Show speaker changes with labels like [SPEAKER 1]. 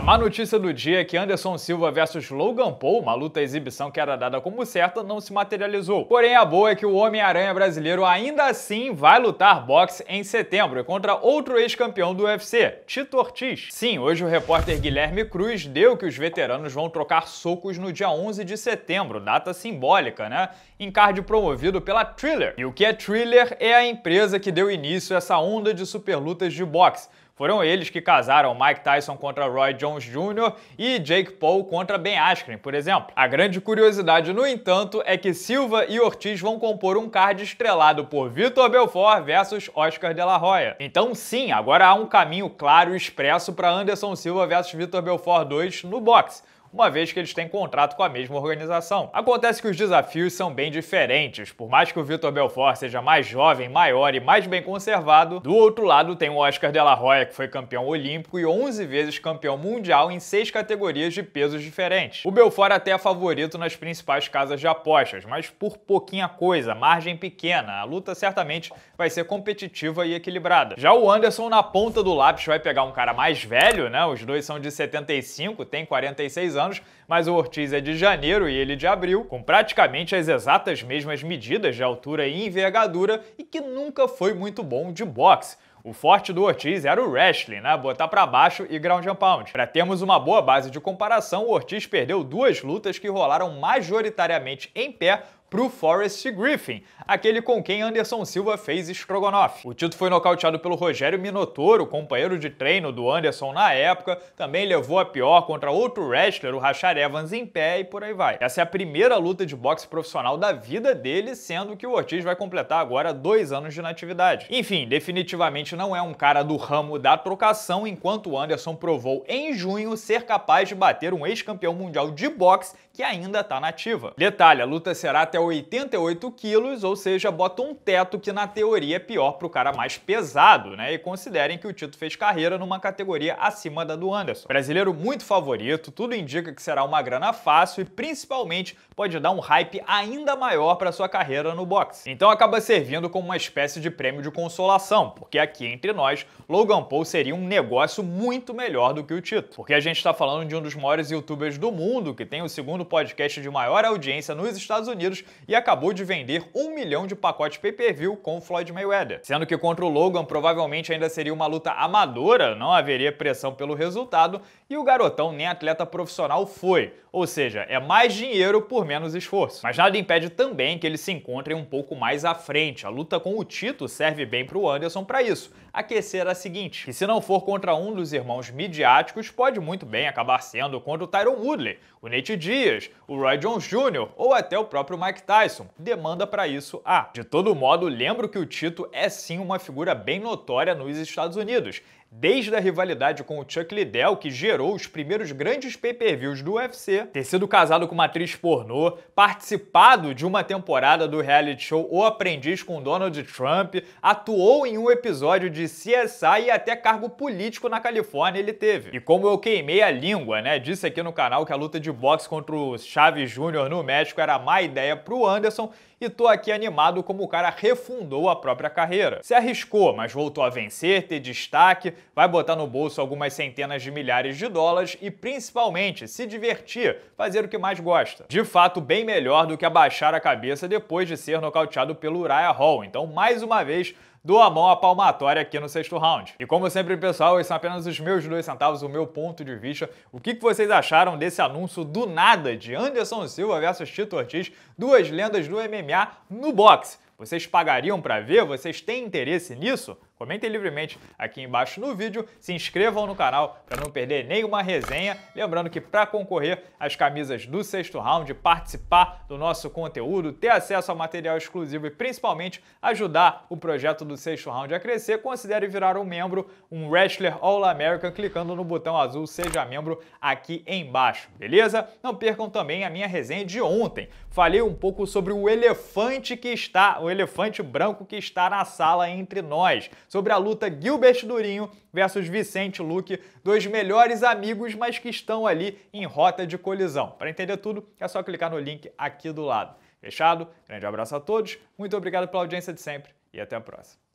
[SPEAKER 1] A má notícia do dia é que Anderson Silva versus Logan Paul, uma luta exibição que era dada como certa, não se materializou. Porém, a boa é que o Homem-Aranha brasileiro ainda assim vai lutar boxe em setembro contra outro ex-campeão do UFC, Tito Ortiz. Sim, hoje o repórter Guilherme Cruz deu que os veteranos vão trocar socos no dia 11 de setembro, data simbólica, né? Em card promovido pela Thriller. E o que é Thriller é a empresa que deu início a essa onda de superlutas de boxe foram eles que casaram Mike Tyson contra Roy Jones Jr. e Jake Paul contra Ben Askren, por exemplo. A grande curiosidade, no entanto, é que Silva e Ortiz vão compor um card estrelado por Vitor Belfort versus Oscar De La Hoya. Então, sim, agora há um caminho claro e expresso para Anderson Silva versus Vitor Belfort 2 no boxe uma vez que eles têm contrato com a mesma organização. Acontece que os desafios são bem diferentes. Por mais que o Vitor Belfort seja mais jovem, maior e mais bem conservado, do outro lado tem o Oscar de la Hoya, que foi campeão olímpico e 11 vezes campeão mundial em seis categorias de pesos diferentes. O Belfort até é favorito nas principais casas de apostas, mas por pouquinha coisa, margem pequena. A luta certamente vai ser competitiva e equilibrada. Já o Anderson na ponta do lápis vai pegar um cara mais velho, né? Os dois são de 75, tem 46 anos anos, mas o Ortiz é de janeiro e ele de abril, com praticamente as exatas mesmas medidas de altura e envergadura e que nunca foi muito bom de boxe. O forte do Ortiz era o wrestling, né? Botar para baixo e ground and pound. Para termos uma boa base de comparação, o Ortiz perdeu duas lutas que rolaram majoritariamente em pé para o Forrest Griffin, aquele com quem Anderson Silva fez estrogonofe. O título foi nocauteado pelo Rogério Minotoro, companheiro de treino do Anderson na época, também levou a pior contra outro wrestler, o Rachar Evans, em pé e por aí vai. Essa é a primeira luta de boxe profissional da vida dele, sendo que o Ortiz vai completar agora dois anos de natividade. Enfim, definitivamente não é um cara do ramo da trocação, enquanto o Anderson provou em junho ser capaz de bater um ex-campeão mundial de boxe que ainda está nativa. Detalhe, a luta será até 88 quilos, ou seja, bota um teto que na teoria é pior para o cara mais pesado, né? E considerem que o Tito fez carreira numa categoria acima da do Anderson. Brasileiro muito favorito, tudo indica que será uma grana fácil e principalmente pode dar um hype ainda maior para sua carreira no boxe. Então acaba servindo como uma espécie de prêmio de consolação, porque aqui entre nós, Logan Paul seria um negócio muito melhor do que o Tito. Porque a gente está falando de um dos maiores youtubers do mundo, que tem o segundo podcast de maior audiência nos Estados Unidos e acabou de vender um milhão de pacotes pay-per-view com o Floyd Mayweather. Sendo que contra o Logan provavelmente ainda seria uma luta amadora, não haveria pressão pelo resultado e o garotão nem atleta profissional foi. Ou seja, é mais dinheiro por menos esforço. Mas nada impede também que eles se encontrem um pouco mais à frente. A luta com o Tito serve bem para o Anderson para isso, aquecer a seguinte. que se não for contra um dos irmãos midiáticos, pode muito bem acabar sendo contra o Tyron Woodley, o Nate Diaz, Dias, o Roy Jones Jr. ou até o próprio Mike Tyson. Demanda para isso há. De todo modo, lembro que o Tito é sim uma figura bem notória nos Estados Unidos desde a rivalidade com o Chuck Liddell, que gerou os primeiros grandes pay-per-views do UFC, ter sido casado com uma atriz pornô, participado de uma temporada do reality show O Aprendiz com Donald Trump, atuou em um episódio de CSI e até cargo político na Califórnia ele teve. E como eu queimei a língua, né, disse aqui no canal que a luta de boxe contra o Chaves Júnior no México era má ideia pro Anderson, e tô aqui animado como o cara refundou a própria carreira. Se arriscou, mas voltou a vencer, ter destaque, vai botar no bolso algumas centenas de milhares de dólares e principalmente se divertir, fazer o que mais gosta. De fato, bem melhor do que abaixar a cabeça depois de ser nocauteado pelo Uriah Hall. Então, mais uma vez, dou a mão à palmatória aqui no sexto round. E como sempre, pessoal, esses são apenas os meus dois centavos, o meu ponto de vista. O que vocês acharam desse anúncio do nada de Anderson Silva versus Tito Ortiz, duas lendas do MMA no boxe? Vocês pagariam para ver? Vocês têm interesse nisso? Comentem livremente aqui embaixo no vídeo, se inscrevam no canal para não perder nenhuma resenha. Lembrando que para concorrer às camisas do sexto round, participar do nosso conteúdo, ter acesso a material exclusivo e principalmente ajudar o projeto do sexto round a crescer, considere virar um membro, um Wrestler All American, clicando no botão azul Seja Membro aqui embaixo, beleza? Não percam também a minha resenha de ontem. Falei um pouco sobre o elefante que está, o elefante branco que está na sala entre nós, sobre a luta Gilbert Durinho versus Vicente Luque, dois melhores amigos, mas que estão ali em rota de colisão. Para entender tudo, é só clicar no link aqui do lado. Fechado? Grande abraço a todos, muito obrigado pela audiência de sempre e até a próxima.